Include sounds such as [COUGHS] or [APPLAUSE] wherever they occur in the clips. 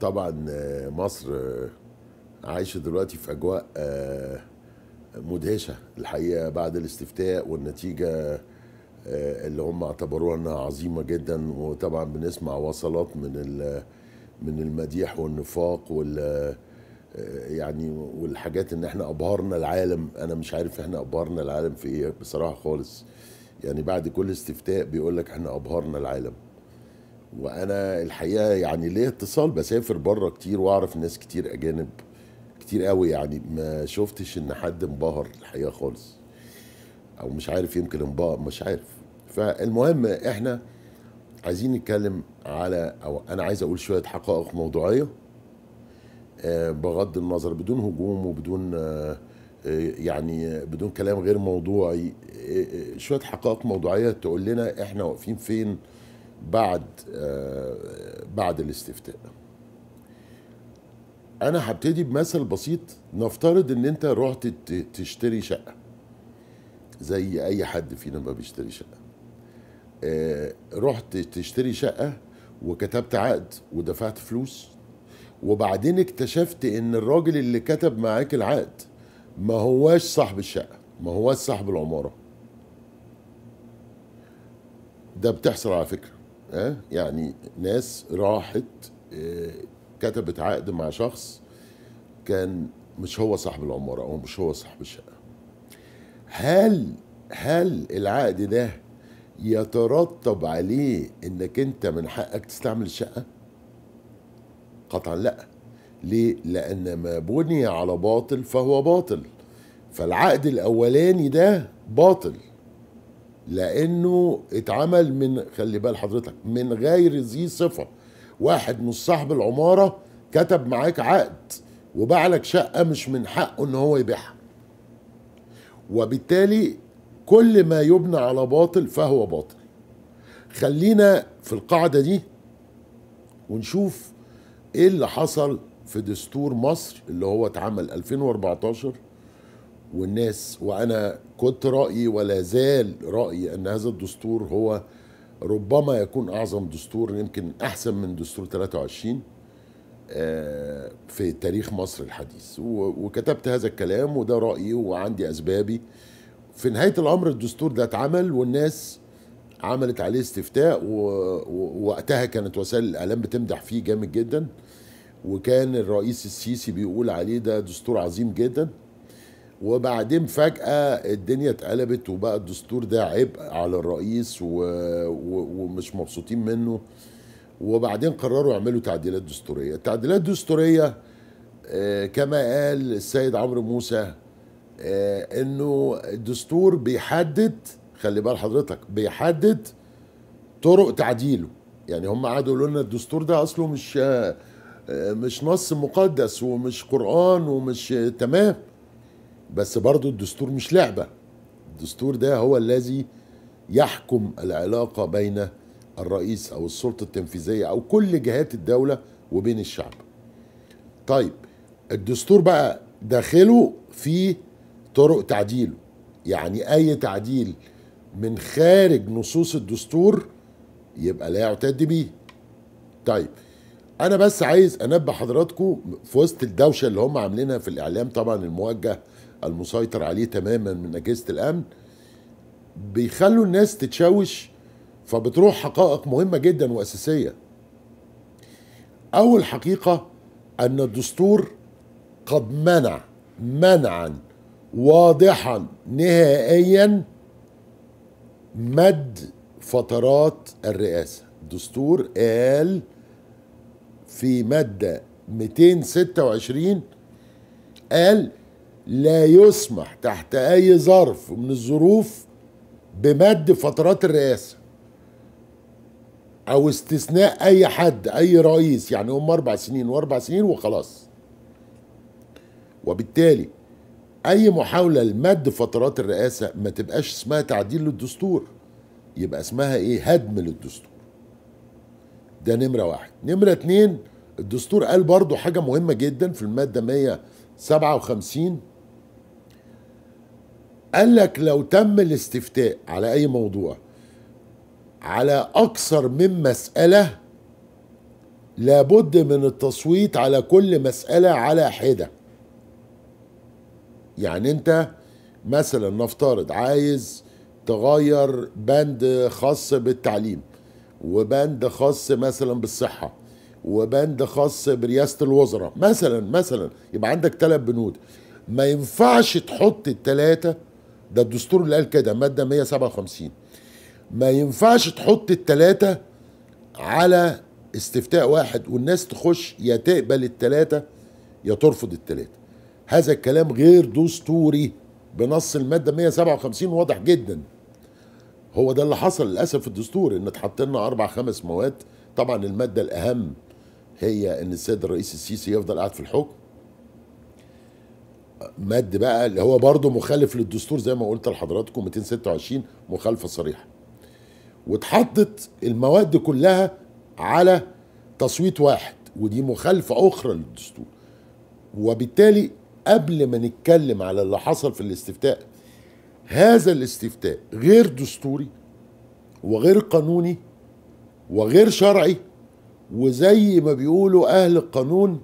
طبعا آه، مصر آه، عايشة دلوقتي في أجواء آه، مدهشة الحقيقة بعد الاستفتاء والنتيجة اللي هم اعتبروها انها عظيمة جدا وطبعا بنسمع وصلات من من المديح والنفاق وال يعني والحاجات ان احنا ابهرنا العالم انا مش عارف احنا ابهرنا العالم في ايه بصراحة خالص يعني بعد كل استفتاء بيقول لك احنا ابهرنا العالم وانا الحقيقه يعني ليا اتصال بسافر بره كتير واعرف ناس كتير اجانب كتير قوي يعني ما شفتش ان حد انبهر الحقيقه خالص او مش عارف يمكن انبهر مش عارف فالمهم احنا عايزين نتكلم على او انا عايز اقول شويه حقائق موضوعيه آه، بغض النظر بدون هجوم وبدون آه، آه، يعني بدون كلام غير موضوعي شويه حقائق موضوعيه تقول لنا احنا واقفين فين بعد آه، بعد الاستفتاء انا هبتدي بمثل بسيط نفترض ان انت رحت تشتري شقه زي اي حد فينا ما بيشتري شقه آه، رحت تشتري شقه وكتبت عقد ودفعت فلوس وبعدين اكتشفت ان الراجل اللي كتب معاك العقد ما هواش صاحب الشقه ما هواش صاحب العماره ده بتحصل على فكره أه؟ يعني ناس راحت آه، كتبت عقد مع شخص كان مش هو صاحب العمارة أو مش هو صاحب الشقة هل هل العقد ده يترتب عليه انك انت من حقك تستعمل الشقة قطعا لا ليه لان ما بني على باطل فهو باطل فالعقد الاولاني ده باطل لانه اتعمل من خلي بال حضرتك من غير ذي صفه واحد مش صاحب العماره كتب معاك عقد وباع لك شقه مش من حقه ان هو يبيعها وبالتالي كل ما يبنى على باطل فهو باطل خلينا في القاعده دي ونشوف ايه اللي حصل في دستور مصر اللي هو اتعمل 2014 والناس وانا كنت رايي ولا زال رايي ان هذا الدستور هو ربما يكون اعظم دستور يمكن احسن من دستور 23 آه، في تاريخ مصر الحديث وكتبت هذا الكلام وده رايي وعندي اسبابي في نهايه الامر الدستور ده اتعمل والناس عملت عليه استفتاء ووقتها كانت وسائل الاعلام بتمدح فيه جامد جدا وكان الرئيس السيسي بيقول عليه ده دستور عظيم جدا وبعدين فجأة الدنيا اتقلبت وبقى الدستور ده عبء على الرئيس و... و... ومش مبسوطين منه وبعدين قرروا يعملوا تعديلات دستورية التعديلات الدستورية آه، كما قال السيد عمرو موسى آه، انه الدستور بيحدد خلي بال حضرتك بيحدد طرق تعديله يعني هم قعدوا يقولوا لنا الدستور ده اصله مش آه، مش نص مقدس ومش قران ومش تمام بس برضو الدستور مش لعبة الدستور ده هو الذي يحكم العلاقة بين الرئيس أو السلطة التنفيذية أو كل جهات الدولة وبين الشعب طيب الدستور بقى داخله في طرق تعديله يعني أي تعديل من خارج نصوص الدستور يبقى لا يعتد بيه طيب انا بس عايز انبه حضراتكم في وسط الدوشه اللي هم عاملينها في الاعلام طبعا الموجه المسيطر عليه تماما من اجهزه الامن بيخلوا الناس تتشوش فبتروح حقائق مهمه جدا واساسيه اول حقيقه ان الدستور قد منع منعا واضحا نهائيا مد فترات الرئاسه الدستور قال في ماده 226 قال لا يسمح تحت أي ظرف من الظروف بمد فترات الرئاسة أو استثناء أي حد أي رئيس يعني هم أربع سنين وأربع سنين وخلاص وبالتالي أي محاولة لمد فترات الرئاسة ما تبقاش اسمها تعديل للدستور يبقى اسمها إيه هدم للدستور ده نمرة واحد نمرة اتنين الدستور قال برضو حاجة مهمة جدا في المادة 157 قال لك لو تم الاستفتاء على أي موضوع على أكثر من مسألة لابد من التصويت على كل مسألة على حدة يعني أنت مثلا نفترض عايز تغير بند خاص بالتعليم وبند خاص مثلا بالصحة وبند خاص برئاسة الوزراء مثلا مثلا يبقى عندك ثلاث بنود ما ينفعش تحط الثلاثة ده الدستور اللي قال كده ماده 157 ما ينفعش تحط التلاتة على استفتاء واحد والناس تخش يا تقبل التلاتة يا ترفض التلاتة هذا الكلام غير دستوري بنص المادة 157 واضح جدا هو ده اللي حصل للأسف في الدستور إن اتحط لنا أربع خمس مواد طبعا المادة الأهم هي إن السيد الرئيس السيسي يفضل قاعد في الحكم مد بقى اللي هو برضه مخالف للدستور زي ما قلت لحضراتكم 226 مخالفه صريحه واتحطت المواد كلها على تصويت واحد ودي مخالفه اخرى للدستور وبالتالي قبل ما نتكلم على اللي حصل في الاستفتاء هذا الاستفتاء غير دستوري وغير قانوني وغير شرعي وزي ما بيقولوا اهل القانون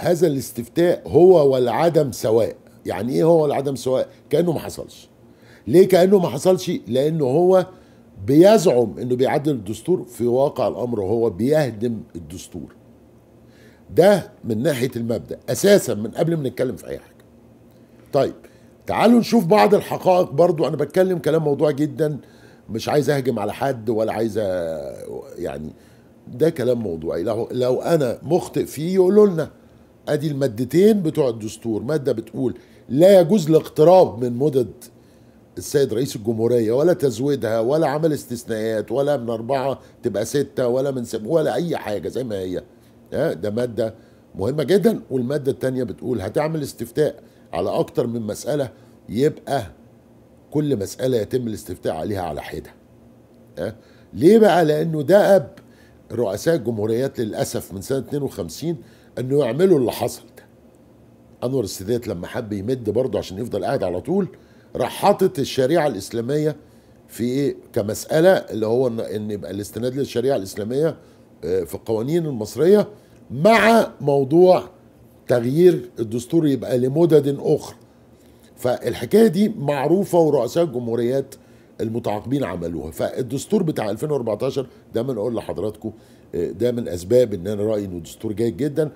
هذا الاستفتاء هو والعدم سواء يعني ايه هو والعدم سواء كانه ما حصلش ليه كانه ما حصلش لانه هو بيزعم انه بيعدل الدستور في واقع الامر هو بيهدم الدستور ده من ناحيه المبدا اساسا من قبل ما نتكلم في اي حاجه طيب تعالوا نشوف بعض الحقائق برضو انا بتكلم كلام موضوع جدا مش عايز اهجم على حد ولا عايز يعني ده كلام موضوعي لو, لو انا مخطئ فيه يقولوا لنا ادي المادتين بتوع الدستور ماده بتقول لا يجوز الاقتراب من مدد السيد رئيس الجمهوريه ولا تزويدها ولا عمل استثناءات ولا من اربعه تبقى سته ولا من سبعة ولا اي حاجه زي ما هي ده ماده مهمه جدا والماده الثانيه بتقول هتعمل استفتاء على اكتر من مساله يبقى كل مساله يتم الاستفتاء عليها على حده ليه بقى لانه دأب رؤساء الجمهوريات للاسف من سنه 52 انه يعملوا اللي حصل ده انور السادات لما حب يمد برضه عشان يفضل قاعد على طول راح حاطط الشريعه الاسلاميه في ايه كمساله اللي هو ان يبقى الاستناد للشريعه الاسلاميه آه، في القوانين المصريه مع موضوع تغيير الدستور يبقى لمدد اخرى فالحكايه دي معروفه ورؤساء الجمهوريات المتعاقبين عملوها فالدستور بتاع 2014 دايما اقول لحضراتكم ده من اسباب ان انا رايي انه دستور جيد جدا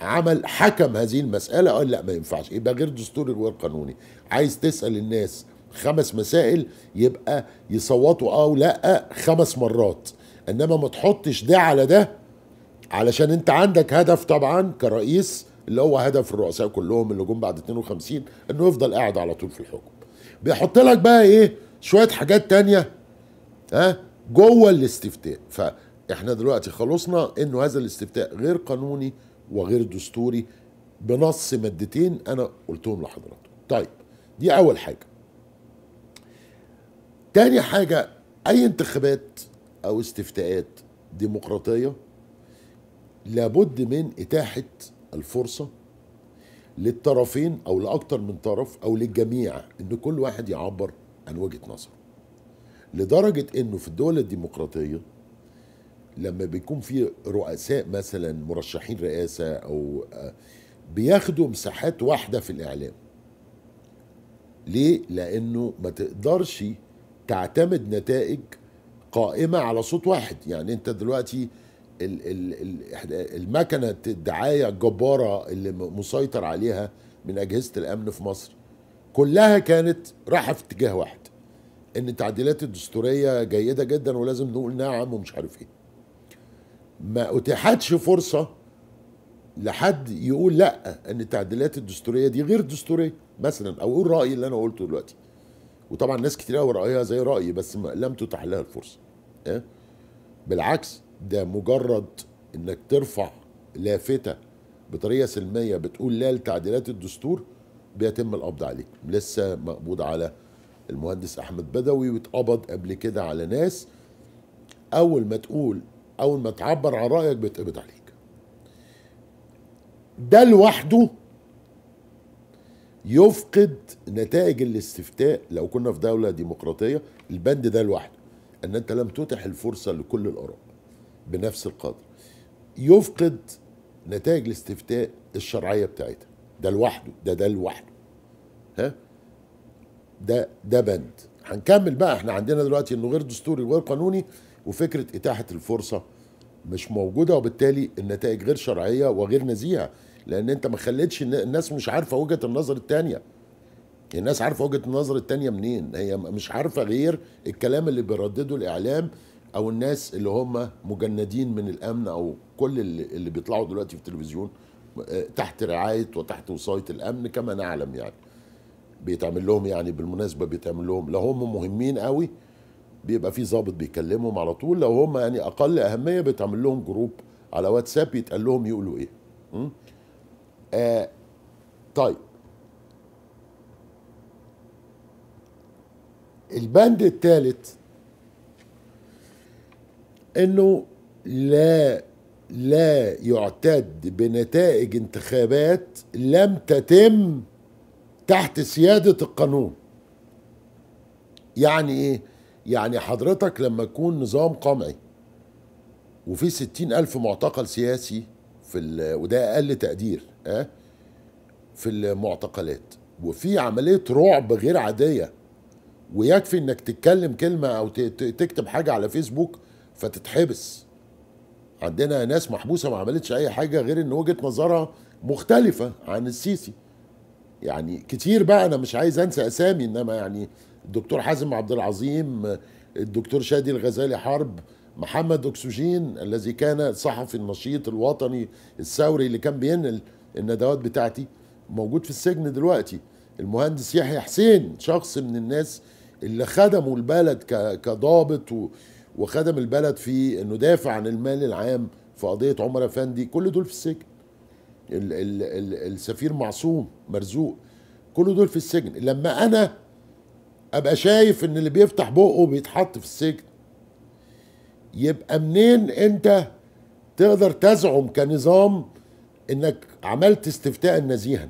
عمل حكم هذه المساله قال لا ما ينفعش يبقى غير دستور غير قانوني عايز تسال الناس خمس مسائل يبقى يصوتوا اه ولا آه، خمس مرات انما ما تحطش ده على ده علشان انت عندك هدف طبعا كرئيس اللي هو هدف الرؤساء كلهم اللي جم بعد 52 انه يفضل قاعد على طول في الحكم بيحط لك بقى ايه شويه حاجات تانية ها جوه الاستفتاء ف احنا دلوقتي خلصنا انه هذا الاستفتاء غير قانوني وغير دستوري بنص مادتين انا قلتهم لحضراتكم طيب دي اول حاجه تاني حاجه اي انتخابات او استفتاءات ديمقراطيه لابد من اتاحه الفرصه للطرفين او لاكتر من طرف او للجميع ان كل واحد يعبر عن وجهه نظره لدرجه انه في الدول الديمقراطيه لما بيكون في رؤساء مثلا مرشحين رئاسه او آه، بياخدوا مساحات واحده في الاعلام ليه لانه ما تقدرش تعتمد نتائج قائمه على صوت واحد يعني انت دلوقتي المكنه الدعايه الجباره اللي مسيطر عليها من اجهزه الامن في مصر كلها كانت رايحه في اتجاه واحد ان التعديلات الدستوريه جيده جدا ولازم نقول نعم ومش عارف ايه ما اتيحتش فرصه لحد يقول لا ان التعديلات الدستوريه دي غير دستوريه مثلا او اقول رايي اللي انا قلته دلوقتي وطبعا ناس كتير قوي رايها زي رايي بس لم تتاح لها الفرصه اه؟ بالعكس ده مجرد انك ترفع لافته بطريقه سلميه بتقول لا لتعديلات الدستور بيتم القبض عليك لسه مقبوض على المهندس احمد بدوي واتقبض قبل كده على ناس اول ما تقول اول ما تعبر عن رايك بيتقبض عليك ده لوحده يفقد نتائج الاستفتاء لو كنا في دوله ديمقراطيه البند ده لوحده ان انت لم تتح الفرصه لكل الاراء بنفس القدر يفقد نتائج الاستفتاء الشرعيه بتاعتها ده لوحده ده ده لوحده ها ده ده بند هنكمل بقى احنا عندنا دلوقتي انه غير دستوري وغير قانوني وفكره اتاحه الفرصه مش موجوده وبالتالي النتائج غير شرعيه وغير نزيهه لان انت ما خليتش الناس مش عارفه وجهه النظر الثانيه الناس عارفه وجهه النظر الثانيه منين هي مش عارفه غير الكلام اللي بيردده الاعلام او الناس اللي هم مجندين من الامن او كل اللي بيطلعوا دلوقتي في التلفزيون آه، تحت رعايه وتحت وصايه الامن كما نعلم يعني بيتعمل لهم يعني بالمناسبه بيتعمل لهم لا هم مهمين قوي بيبقى في ظابط بيكلمهم على طول لو هم يعني اقل اهميه بيتعمل لهم جروب على واتساب يتقال لهم يقولوا ايه آه طيب البند الثالث انه لا لا يعتد بنتائج انتخابات لم تتم تحت سياده القانون يعني ايه يعني حضرتك لما تكون نظام قمعي وفي ستين ألف معتقل سياسي في وده أقل تقدير أه؟ في المعتقلات وفي عملية رعب غير عادية ويكفي انك تتكلم كلمة او تكتب حاجة على فيسبوك فتتحبس عندنا ناس محبوسة ما عملتش اي حاجة غير ان وجهة نظرها مختلفة عن السيسي يعني كتير بقى انا مش عايز انسى اسامي انما يعني الدكتور حازم عبد العظيم الدكتور شادي الغزالي حرب محمد اكسجين الذي كان صحفي النشيط الوطني الثوري اللي كان بينقل الندوات بتاعتي موجود في السجن دلوقتي المهندس يحيى حسين شخص من الناس اللي خدموا البلد كضابط وخدم البلد في انه دافع عن المال العام في قضيه عمر افندي كل دول في السجن ال ال ال السفير معصوم مرزوق كل دول في السجن لما انا ابقى شايف ان اللي بيفتح بقه بيتحط في السجن يبقى منين انت تقدر تزعم كنظام انك عملت استفتاء نزيها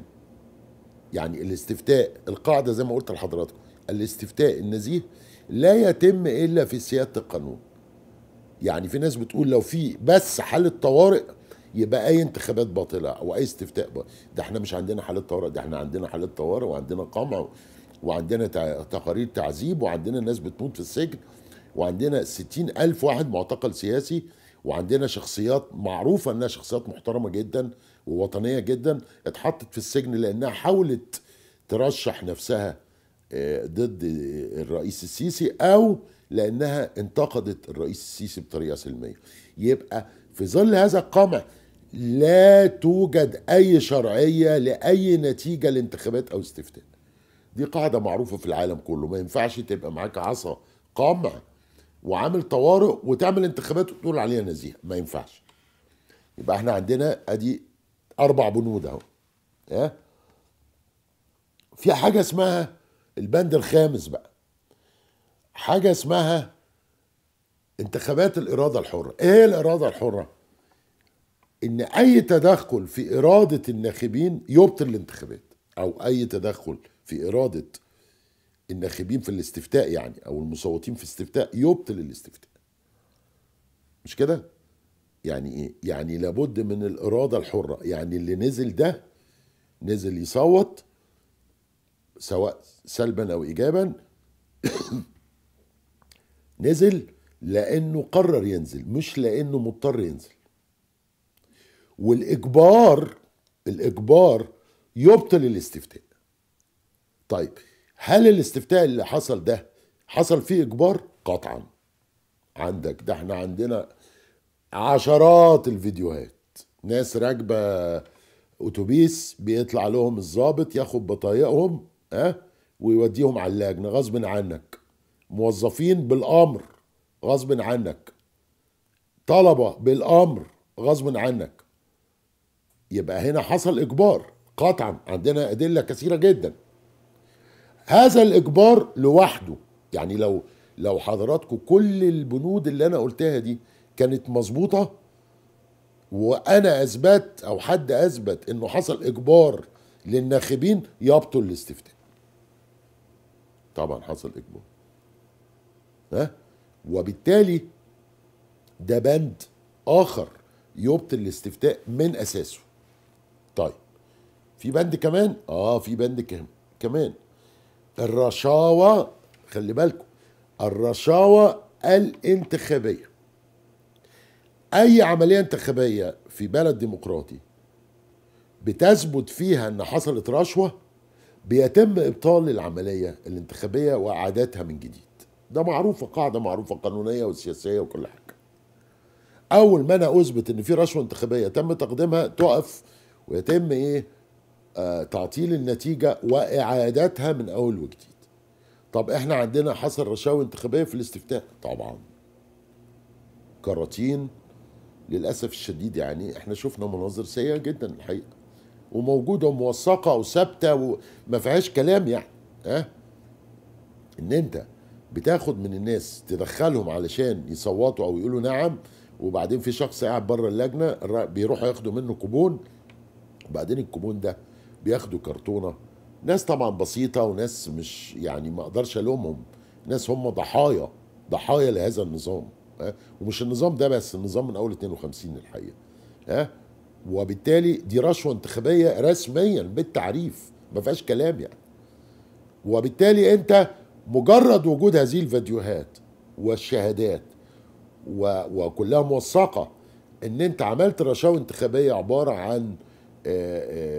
يعني الاستفتاء القاعده زي ما قلت لحضراتكم الاستفتاء النزيه لا يتم الا في سياده القانون يعني في ناس بتقول لو في بس حاله طوارئ يبقى اي انتخابات باطله او اي استفتاء باطلة. ده احنا مش عندنا حالات طوارئ ده احنا عندنا حالات طوارئ وعندنا قمع وعندنا تقارير تعذيب وعندنا ناس بتموت في السجن وعندنا ستين ألف واحد معتقل سياسي وعندنا شخصيات معروفة أنها شخصيات محترمة جدا ووطنية جدا اتحطت في السجن لأنها حاولت ترشح نفسها آه، ضد الرئيس السيسي أو لأنها انتقدت الرئيس السيسي بطريقة سلمية يبقى في ظل هذا القمع لا توجد أي شرعية لأي نتيجة لانتخابات أو استفتاء دي قاعدة معروفة في العالم كله ما ينفعش تبقى معاك عصا قمع وعامل طوارئ وتعمل انتخابات وتقول عليها نزيهة ما ينفعش يبقى احنا عندنا ادي اربع بنود اهو اه؟ في حاجة اسمها البند الخامس بقى حاجة اسمها انتخابات الإرادة الحرة ايه الإرادة الحرة ان اي تدخل في اراده الناخبين يبطل الانتخابات او اي تدخل في اراده الناخبين في الاستفتاء يعني او المصوتين في الاستفتاء يبطل الاستفتاء مش كده يعني ايه يعني لابد من الاراده الحره يعني اللي نزل ده نزل يصوت سواء سلبا او ايجابا [COUGHS] نزل لانه قرر ينزل مش لانه مضطر ينزل والاجبار الاجبار يبطل الاستفتاء طيب هل الاستفتاء اللي حصل ده حصل فيه اجبار قطعا عندك ده احنا عندنا عشرات الفيديوهات ناس راكبه اتوبيس بيطلع لهم الظابط ياخد بطايقهم ها اه ويوديهم على اللجنه غصب عنك موظفين بالامر غصب عنك طلبه بالامر غصب عنك يبقى هنا حصل إجبار قطعا عندنا أدلة كثيرة جدا هذا الإجبار لوحده يعني لو لو حضراتكم كل البنود اللي أنا قلتها دي كانت مظبوطة وأنا أثبت أو حد أثبت إنه حصل إجبار للناخبين يبطل الاستفتاء طبعا حصل إجبار ها وبالتالي ده بند آخر يبطل الاستفتاء من أساسه طيب في بند كمان اه في بند كمان الرشاوى خلي بالكم الرشاوى الانتخابيه اي عمليه انتخابيه في بلد ديمقراطي بتثبت فيها ان حصلت رشوه بيتم ابطال العمليه الانتخابيه واعادتها من جديد ده معروفه قاعده معروفه قانونيه وسياسيه وكل حاجه اول ما انا اثبت ان في رشوه انتخابيه تم تقديمها تقف ويتم ايه آه تعطيل النتيجة وإعادتها من أول وجديد طب احنا عندنا حصل رشاوي انتخابية في الاستفتاء طبعا كراتين للأسف الشديد يعني احنا شفنا مناظر سيئة جدا الحقيقة وموجودة وموثقة وثابتة وما فيهاش كلام يعني ها اه؟ ان انت بتاخد من الناس تدخلهم علشان يصوتوا او يقولوا نعم وبعدين في شخص قاعد بره اللجنه بيروحوا ياخدوا منه كوبون وبعدين الكومون ده بياخدوا كرتونه ناس طبعا بسيطه وناس مش يعني ما اقدرش الومهم ناس هم ضحايا ضحايا لهذا النظام ها ومش النظام ده بس النظام من اول 52 الحقيقه ها وبالتالي دي رشوه انتخابيه رسميا بالتعريف ما فيهاش كلام يعني وبالتالي انت مجرد وجود هذه الفيديوهات والشهادات و... وكلها موثقه ان انت عملت رشاوى انتخابيه عباره عن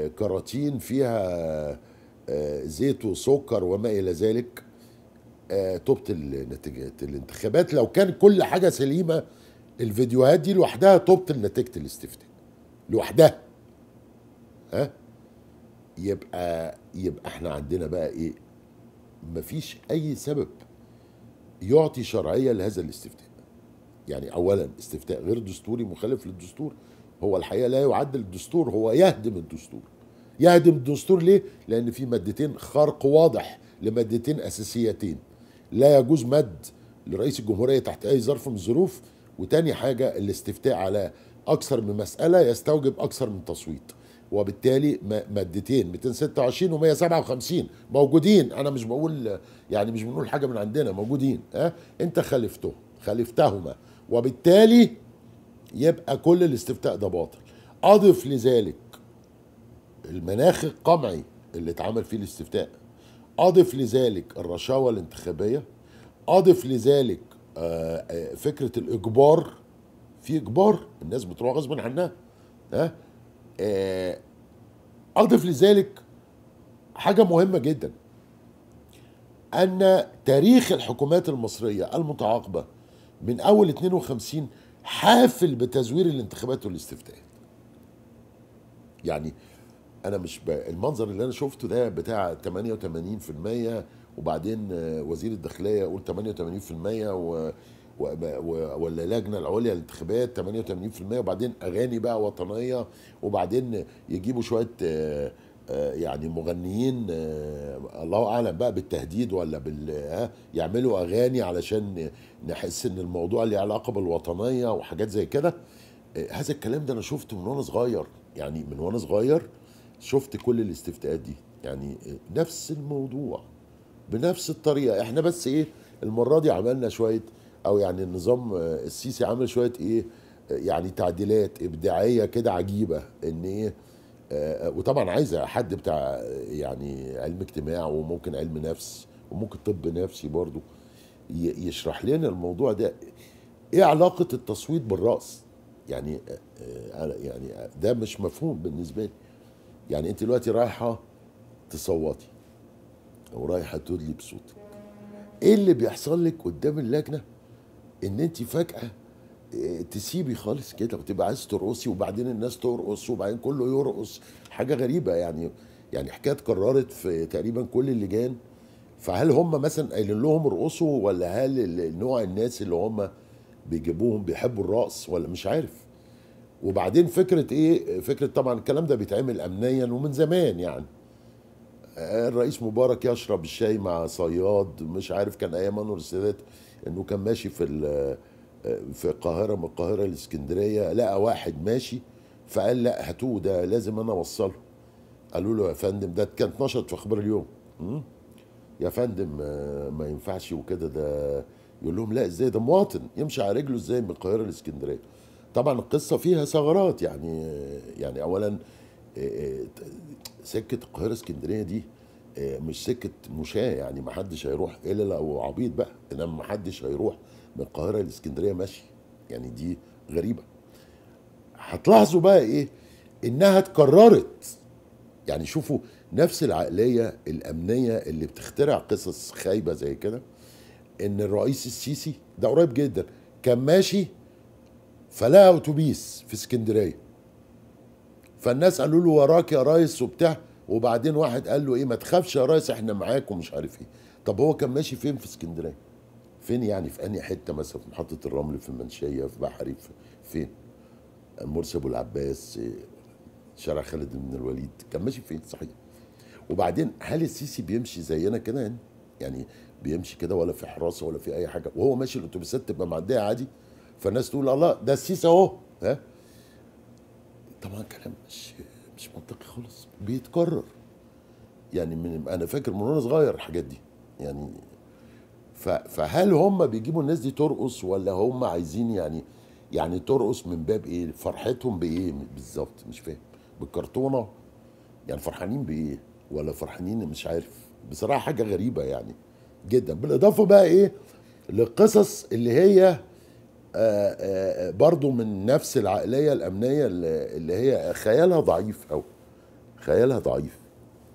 كراتين فيها آه، زيت وسكر وما الى ذلك آه، تبطل نتيجه الانتخابات لو كان كل حاجه سليمه الفيديوهات دي لوحدها تبطل نتيجه الاستفتاء لوحدها ها يبقى يبقى احنا عندنا بقى ايه مفيش اي سبب يعطي شرعيه لهذا الاستفتاء يعني اولا استفتاء غير دستوري مخالف للدستور هو الحقيقه لا يعدل الدستور هو يهدم الدستور يهدم الدستور ليه لان في مادتين خرق واضح لمادتين اساسيتين لا يجوز مد لرئيس الجمهوريه تحت اي ظرف من الظروف وتاني حاجه الاستفتاء على اكثر من مساله يستوجب اكثر من تصويت وبالتالي مادتين 226 و 157 موجودين انا مش بقول يعني مش بنقول حاجه من عندنا موجودين ها أه؟ انت خالفتهم خالفتهما وبالتالي يبقى كل الاستفتاء ده باطل اضف لذلك المناخ القمعي اللي اتعمل فيه الاستفتاء اضف لذلك الرشاوه الانتخابيه اضف لذلك آه، آه، فكره الاجبار في اجبار الناس بتروح غصب عنها ها آه، اضف لذلك حاجه مهمه جدا ان تاريخ الحكومات المصريه المتعاقبه من اول 52 حافل بتزوير الانتخابات والاستفتاءات يعني انا مش ب... المنظر اللي انا شفته ده بتاع 88% وبعدين وزير الداخليه يقول 88% و... و... و... ولا اللجنه العليا للانتخابات 88% وبعدين اغاني بقى وطنيه وبعدين يجيبوا شويه آه، يعني مغنيين آه، الله اعلم بقى بالتهديد ولا بال آه، يعملوا اغاني علشان نحس ان الموضوع اللي علاقه بالوطنيه وحاجات زي كده هذا الكلام ده انا شفته من وانا صغير يعني من وانا صغير شفت كل الاستفتاءات دي يعني نفس الموضوع بنفس الطريقه احنا بس ايه المره دي عملنا شويه او يعني النظام السيسي عمل شويه ايه يعني تعديلات ابداعيه كده عجيبه ان ايه آه، وطبعا عايزه حد بتاع يعني علم اجتماع وممكن علم نفس وممكن طب نفسي برضو يشرح لنا الموضوع ده ايه علاقه التصويت بالراس يعني آه، آه، يعني ده مش مفهوم بالنسبه لي يعني انت دلوقتي رايحه تصوتي او رايحه تدلي بصوتك ايه اللي بيحصل لك قدام اللجنه ان انت فجاه تسيبي خالص كده وتبقى عايز ترقصي وبعدين الناس ترقص وبعدين كله يرقص حاجه غريبه يعني يعني حكايه اتكررت في تقريبا كل اللجان فهل هم مثلا قايلين لهم ارقصوا ولا هل نوع الناس اللي هم بيجيبوهم بيحبوا الرقص ولا مش عارف وبعدين فكره ايه فكره طبعا الكلام ده بيتعمل امنيا ومن زمان يعني الرئيس مبارك يشرب الشاي مع صياد مش عارف كان ايام انور السادات انه كان ماشي في في القاهره من القاهره لاسكندريه لقى واحد ماشي فقال لا هاتوه ده لازم انا اوصله قالوا له يا فندم ده كانت نشط في اخبار اليوم يا فندم آه، ما ينفعش وكده ده يقول لهم لا ازاي ده مواطن يمشي على رجله ازاي من القاهره لاسكندريه طبعا القصه فيها ثغرات يعني آه، يعني اولا آه، سكه القاهره اسكندريه دي مش سكه مشاه يعني ما حدش هيروح الا لو عبيط بقى انما ما حدش هيروح من القاهره لاسكندريه ماشي يعني دي غريبه هتلاحظوا بقى ايه انها اتكررت يعني شوفوا نفس العقليه الامنيه اللي بتخترع قصص خايبه زي كده ان الرئيس السيسي ده قريب جدا كان ماشي فلقى اتوبيس في اسكندريه فالناس قالوا له وراك يا ريس وبتاع وبعدين واحد قال له ايه ما تخافش يا ريس احنا معاك ومش عارف ايه طب هو كان ماشي فين في اسكندريه فين يعني في انهي حته مثلا في محطه الرمل في المنشيه في بحري في فين مرسي ابو العباس شارع خالد بن الوليد كان ماشي فين صحيح وبعدين هل السيسي بيمشي زينا كده يعني يعني بيمشي كده ولا في حراسه ولا في اي حاجه وهو ماشي الاتوبيسات تبقى معديه عادي فالناس تقول الله ده السيسي اهو ها طبعا كلام مش مش منطقي خالص بيتكرر يعني من انا فاكر من وانا صغير الحاجات دي يعني فهل هم بيجيبوا الناس دي ترقص ولا هم عايزين يعني يعني ترقص من باب ايه فرحتهم بايه بالظبط مش فاهم بالكرتونه يعني فرحانين بايه ولا فرحانين مش عارف بصراحه حاجه غريبه يعني جدا بالاضافه بقى ايه للقصص اللي هي آه، آه، برضو من نفس العقليه الامنيه اللي هي خيالها ضعيف قوي خيالها ضعيف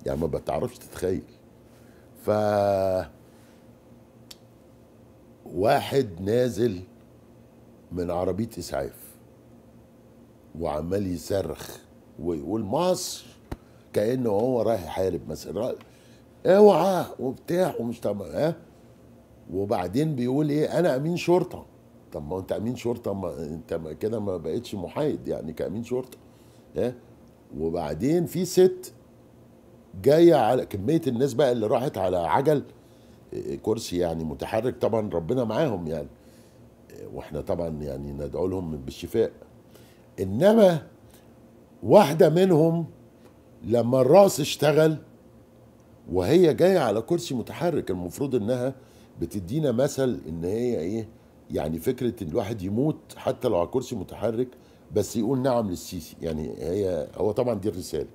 يعني ما بتعرفش تتخيل ف واحد نازل من عربية إسعاف وعمال يصرخ ويقول مصر كأنه هو رايح يحارب مثلا اوعى وبتاع ومش طب ها وبعدين بيقول ايه انا امين شرطه طب ما انت امين شرطه ما انت ما كده ما بقتش محايد يعني كامين شرطه ها وبعدين في ست جايه على كميه الناس بقى اللي راحت على عجل كرسي يعني متحرك طبعا ربنا معاهم يعني واحنا طبعا يعني ندعو لهم بالشفاء انما واحده منهم لما الراس اشتغل وهي جايه على كرسي متحرك المفروض انها بتدينا مثل ان هي ايه يعني فكره ان الواحد يموت حتى لو على كرسي متحرك بس يقول نعم للسيسي يعني هي هو طبعا دي الرساله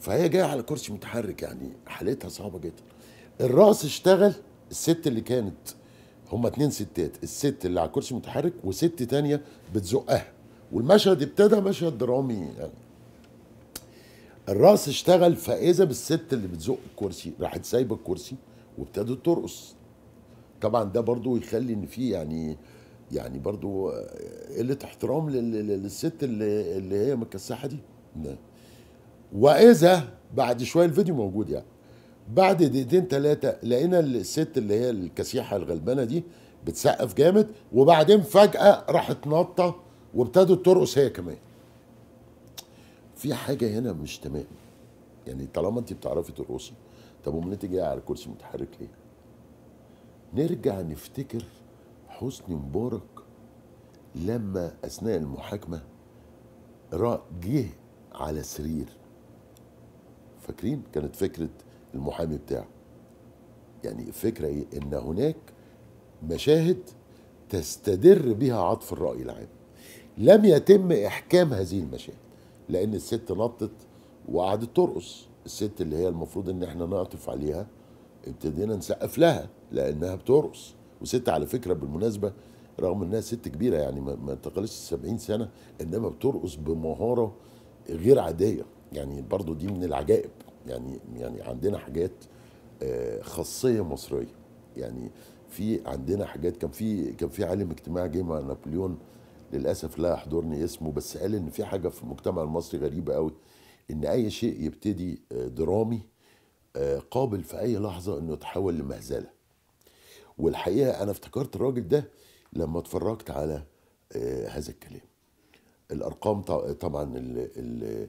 فهي جايه على كرسي متحرك يعني حالتها صعبه جدا الرقص اشتغل الست اللي كانت هما اتنين ستات الست اللي على الكرسي المتحرك وست تانية بتزقها والمشهد ابتدى مشهد درامي يعني الرقص اشتغل فاذا بالست اللي بتزق الكرسي راحت سايبه الكرسي وابتدت ترقص طبعا ده برضو يخلي ان في يعني يعني برضو قله احترام للست اللي, اللي هي مكسحه دي نعم. واذا بعد شويه الفيديو موجود يعني بعد دقيقتين ثلاثه لقينا الست اللي هي الكسيحه الغلبانه دي بتسقف جامد وبعدين فجاه راحت نطه وابتدت ترقص هي كمان في حاجه هنا مش تمام يعني طالما انت بتعرفي ترقصي طب امال انت جايه على كرسي متحرك ليه نرجع نفتكر حسني مبارك لما اثناء المحاكمه جه على سرير فاكرين كانت فكره المحامي بتاعه يعني الفكره ايه ان هناك مشاهد تستدر بها عطف الراي العام لم يتم احكام هذه المشاهد لان الست نطت وقعدت ترقص الست اللي هي المفروض ان احنا نعطف عليها ابتدينا نسقف لها لانها بترقص وست على فكره بالمناسبه رغم انها ست كبيره يعني ما تقلش 70 سنه انما بترقص بمهاره غير عاديه يعني برضو دي من العجائب يعني يعني عندنا حاجات آه، خاصيه مصريه يعني في عندنا حاجات كان في كان في عالم اجتماع جه مع نابليون للاسف لا يحضرني اسمه بس قال ان في حاجه في المجتمع المصري غريبه قوي ان اي شيء يبتدي آه، درامي آه، قابل في اي لحظه انه يتحول لمهزله والحقيقه انا افتكرت الراجل ده لما اتفرجت على هذا الكلام الارقام طبعا ال ال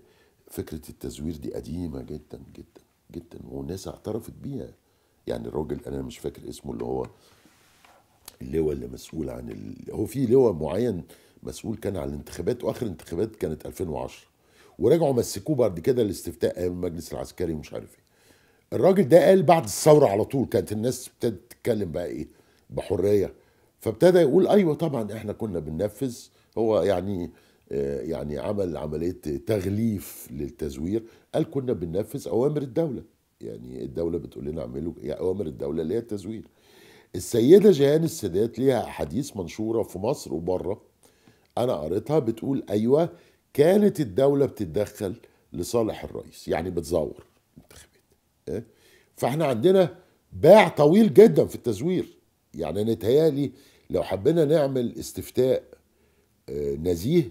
فكرة التزوير دي قديمة جدا جدا جدا والناس اعترفت بيها يعني الراجل انا مش فاكر اسمه اللي هو اللواء اللي مسؤول عن ال... هو في لواء معين مسؤول كان على الانتخابات واخر انتخابات كانت 2010 ورجعوا مسكوه بعد كده الاستفتاء ايام المجلس العسكري ومش عارف ايه الراجل ده قال بعد الثوره على طول كانت الناس ابتدت تتكلم بقى ايه بحريه فابتدى يقول ايوه طبعا احنا كنا بننفذ هو يعني آه، يعني عمل عملية تغليف للتزوير قال كنا بننفذ أوامر الدولة يعني الدولة بتقول لنا اعملوا إيه؟ يعني أوامر الدولة اللي هي التزوير السيدة جيهان السادات ليها أحاديث منشورة في مصر وبره أنا قريتها بتقول أيوة كانت الدولة بتتدخل لصالح الرئيس يعني بتزور انتخابات آه، فاحنا عندنا باع طويل جدا في التزوير يعني انا لو حبينا نعمل استفتاء آه، نزيه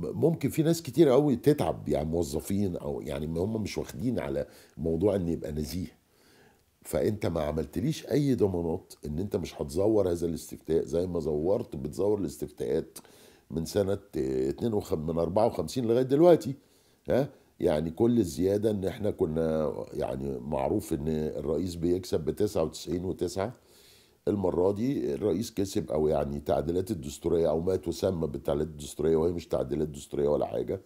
ممكن في ناس كتير قوي تتعب يعني موظفين او يعني هم مش واخدين على موضوع ان يبقى نزيه فانت ما عملتليش اي ضمانات ان انت مش هتزور هذا الاستفتاء زي ما زورت بتزور الاستفتاءات من سنه 52 من 54 لغايه دلوقتي ها يعني كل الزياده ان احنا كنا يعني معروف ان الرئيس بيكسب ب 99 و9 المره دي الرئيس كسب او يعني تعديلات الدستوريه او ما تسمى بالتعديلات الدستوريه وهي مش تعديلات دستوريه ولا حاجه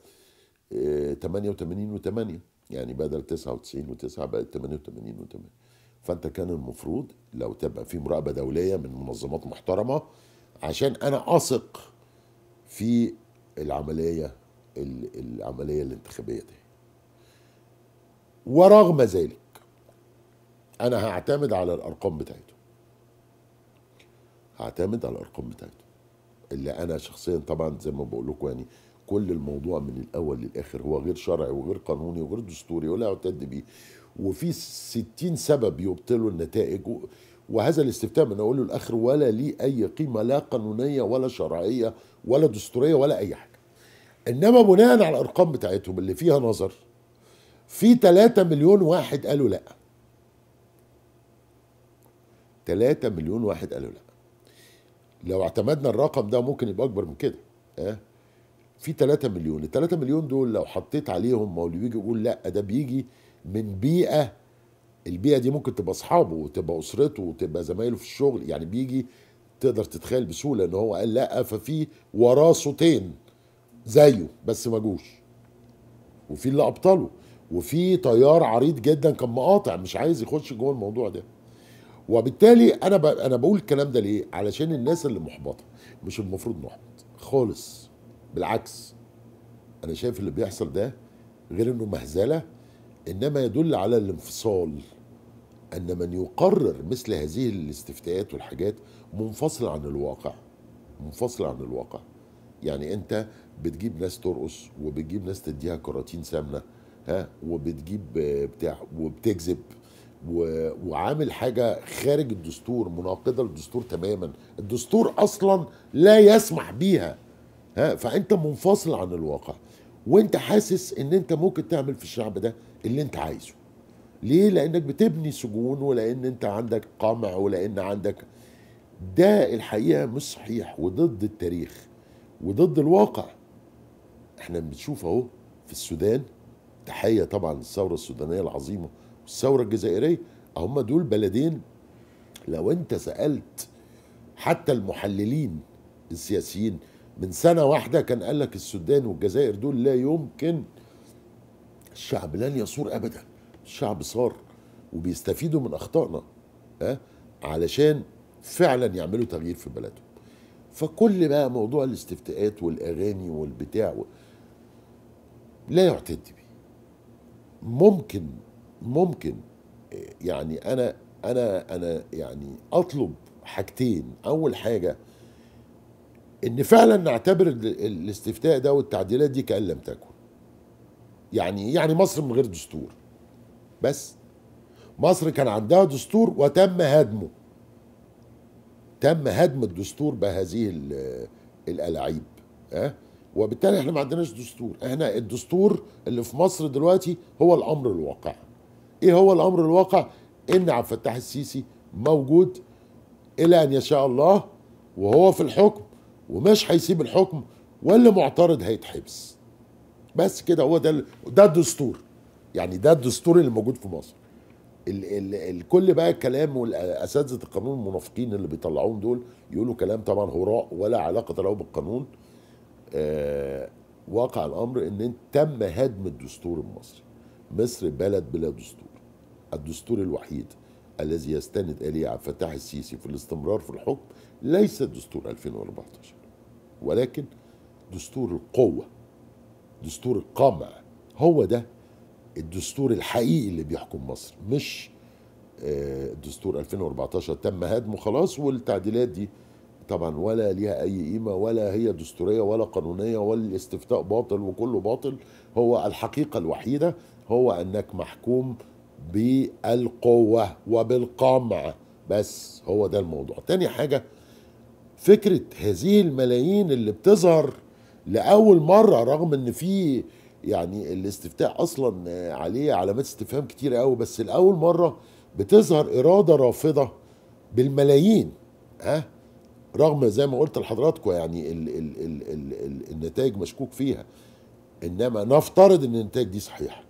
88 آه، و8 يعني بدل 99 و9 بقت 88 و8 فانت كان المفروض لو تبقى في مراقبه دوليه من منظمات محترمه عشان انا اثق في العمليه العمليه الانتخابيه دي ورغم ذلك انا هعتمد على الارقام بتاعته اعتمد على الارقام بتاعته اللي انا شخصيا طبعا زي ما بقول لكم يعني كل الموضوع من الاول للاخر هو غير شرعي وغير قانوني وغير دستوري ولا يعتد به وفي 60 سبب يبطلوا النتائج وهذا الاستفتاء من اقوله الاخر ولا ليه اي قيمه لا قانونيه ولا شرعيه ولا دستوريه ولا اي حاجه انما بناء على الارقام بتاعتهم اللي فيها نظر في 3 مليون واحد قالوا لا 3 مليون واحد قالوا لا لو اعتمدنا الرقم ده ممكن يبقى اكبر من كده اه في 3 مليون ال 3 مليون دول لو حطيت عليهم ما هو اللي بيجي يقول لا ده بيجي من بيئه البيئه دي ممكن تبقى اصحابه وتبقى اسرته وتبقى زمايله في الشغل يعني بيجي تقدر تتخيل بسهوله ان هو قال لا ففي وراه صوتين زيه بس ما جوش وفي اللي ابطله وفي تيار عريض جدا كان مقاطع مش عايز يخش جوه الموضوع ده وبالتالي انا ب... انا بقول الكلام ده ليه علشان الناس اللي محبطه مش المفروض نحبط خالص بالعكس انا شايف اللي بيحصل ده غير انه مهزله انما يدل على الانفصال ان من يقرر مثل هذه الاستفتاءات والحاجات منفصل عن الواقع منفصل عن الواقع يعني انت بتجيب ناس ترقص وبتجيب ناس تديها كراتين سامنه ها وبتجيب بتاع وبتكذب و... وعامل حاجه خارج الدستور مناقضه للدستور تماما الدستور اصلا لا يسمح بيها ها فانت منفصل عن الواقع وانت حاسس ان انت ممكن تعمل في الشعب ده اللي انت عايزه ليه لانك بتبني سجون ولان انت عندك قمع ولان عندك ده الحقيقه مش صحيح وضد التاريخ وضد الواقع احنا بنشوف اهو في السودان تحيه طبعا للثوره السودانيه العظيمه الثوره الجزائريه هم دول بلدين لو انت سالت حتى المحللين السياسيين من سنه واحده كان قال لك السودان والجزائر دول لا يمكن الشعب لن يصور ابدا الشعب صار وبيستفيدوا من اخطائنا أه؟ علشان فعلا يعملوا تغيير في بلدهم فكل بقى موضوع الاستفتاءات والاغاني والبتاع و... لا يعتد بيه ممكن ممكن يعني انا انا انا يعني اطلب حاجتين اول حاجه ان فعلا نعتبر الاستفتاء ده والتعديلات دي كان لم تكن يعني يعني مصر من غير دستور بس مصر كان عندها دستور وتم هدمه تم هدم الدستور بهذه الالاعيب أه؟ وبالتالي احنا ما عندناش دستور احنا الدستور اللي في مصر دلوقتي هو الامر الواقع ايه هو الامر الواقع ان عبد الفتاح السيسي موجود الى ان يشاء الله وهو في الحكم ومش هيسيب الحكم واللي معترض هيتحبس بس كده هو ده ده الدستور يعني ده الدستور اللي موجود في مصر ال ال كل بقى الكلام والاساتذه القانون المنافقين اللي بيطلعوهم دول يقولوا كلام طبعا هراء ولا علاقه له بالقانون آه واقع الامر ان تم هدم الدستور المصري مصر بلد بلا دستور الدستور الوحيد الذي يستند اليه عبد الفتاح السيسي في الاستمرار في الحكم ليس دستور 2014 ولكن دستور القوه دستور القمع هو ده الدستور الحقيقي اللي بيحكم مصر مش آه، دستور 2014 تم هدمه خلاص والتعديلات دي طبعا ولا ليها اي قيمه ولا هي دستوريه ولا قانونيه والاستفتاء باطل وكله باطل هو الحقيقه الوحيده هو انك محكوم بالقوة وبالقمع بس هو ده الموضوع تاني حاجة فكرة هذه الملايين اللي بتظهر لأول مرة رغم إن في يعني الاستفتاء أصلا عليه علامات استفهام كتير قوي بس لأول مرة بتظهر إرادة رافضة بالملايين ها رغم زي ما قلت لحضراتكم يعني ال ال ال ال ال النتائج مشكوك فيها انما نفترض ان النتائج دي صحيحه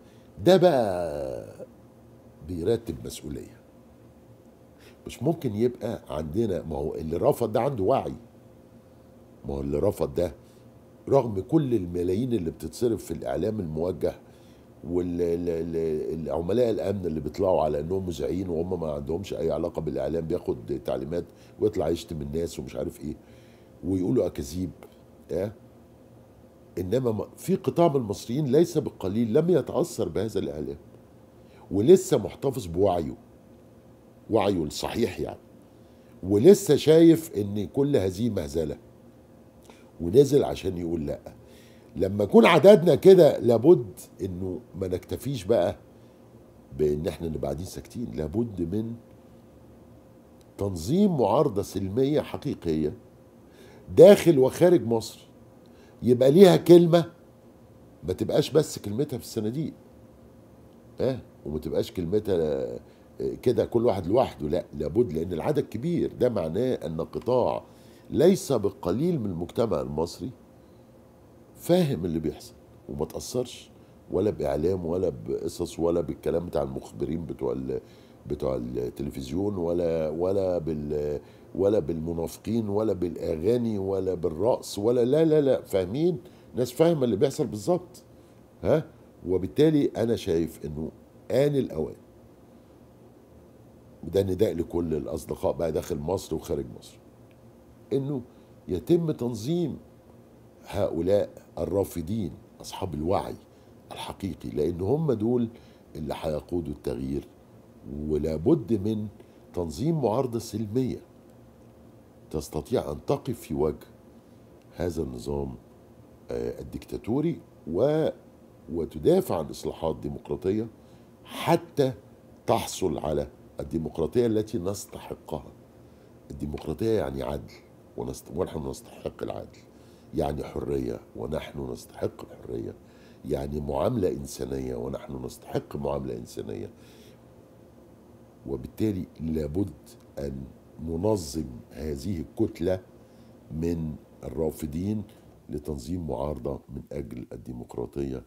ده بقى بيرتب مسؤوليه مش ممكن يبقى عندنا ما هو اللي رفض ده عنده وعي ما هو اللي رفض ده رغم كل الملايين اللي بتتصرف في الاعلام الموجه والعملاء الامن اللي بيطلعوا على انهم مذيعين وهم ما عندهمش اي علاقه بالاعلام بياخد تعليمات ويطلع يشتم الناس ومش عارف ايه ويقولوا اكاذيب اه انما في قطاع من المصريين ليس بالقليل لم يتاثر بهذا الاعلام ولسه محتفظ بوعيه وعيه الصحيح يعني ولسه شايف ان كل هذه مهزله ونزل عشان يقول لا لما يكون عددنا كده لابد انه ما نكتفيش بقى بان احنا اللي قاعدين ساكتين لابد من تنظيم معارضه سلميه حقيقيه داخل وخارج مصر يبقى ليها كلمه ما تبقاش بس كلمتها في الصناديق اه وما تبقاش كلمتها آه، آه، كده كل واحد لوحده لا لابد لان العدد كبير ده معناه ان قطاع ليس بقليل من المجتمع المصري فاهم اللي بيحصل وما تاثرش ولا باعلام ولا بقصص ولا بالكلام بتاع المخبرين بتوع بتوع التلفزيون ولا ولا بال ولا بالمنافقين ولا بالاغاني ولا بالرقص ولا لا لا لا فاهمين ناس فاهمه اللي بيحصل بالظبط ها وبالتالي انا شايف انه آن الأوان ده نداء لكل الأصدقاء بقى داخل مصر وخارج مصر إنه يتم تنظيم هؤلاء الرافدين أصحاب الوعي الحقيقي لأن هم دول اللي هيقودوا التغيير ولابد من تنظيم معارضة سلمية تستطيع أن تقف في وجه هذا النظام آه، الدكتاتوري و... وتدافع عن إصلاحات ديمقراطية حتى تحصل على الديمقراطية التي نستحقها الديمقراطية يعني عدل ونست... ونحن نستحق العدل يعني حرية ونحن نستحق الحرية يعني معاملة إنسانية ونحن نستحق معاملة إنسانية وبالتالي لابد أن ننظم هذه الكتلة من الرافضين لتنظيم معارضة من أجل الديمقراطية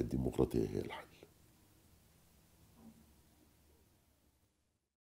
الديمقراطية هي الحل